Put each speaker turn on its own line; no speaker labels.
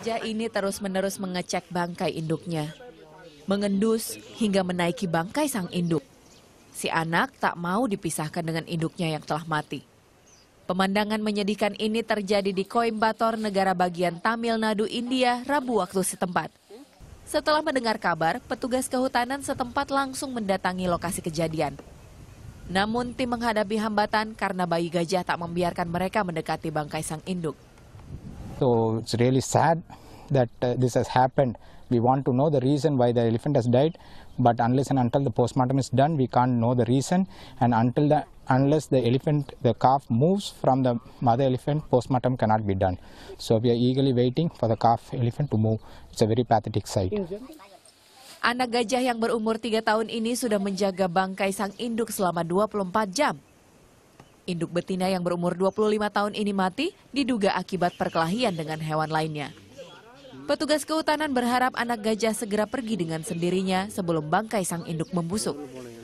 Gajah ini terus-menerus mengecek bangkai induknya, mengendus hingga menaiki bangkai sang induk. Si anak tak mau dipisahkan dengan induknya yang telah mati. Pemandangan menyedihkan ini terjadi di Coimbatore, negara bagian Tamil Nadu, India, Rabu waktu setempat. Setelah mendengar kabar, petugas kehutanan setempat langsung mendatangi lokasi kejadian. Namun tim menghadapi hambatan karena bayi gajah tak membiarkan mereka mendekati bangkai sang induk.
So it's really sad that uh, this has happened. We want to know the reason why the elephant has died, but unless and until the postmortem is done, we can't know the reason. And until the unless the elephant, the calf moves from the mother elephant, postmortem cannot be done. So we are eagerly waiting for the calf elephant to move. It's a very pathetic sight.
Anak gajah yang berumur 3 tahun ini sudah menjaga bangkai sang induk selama 24 jam. Induk betina yang berumur 25 tahun ini mati diduga akibat perkelahian dengan hewan lainnya. Petugas kehutanan berharap anak gajah segera pergi dengan sendirinya sebelum bangkai sang induk membusuk.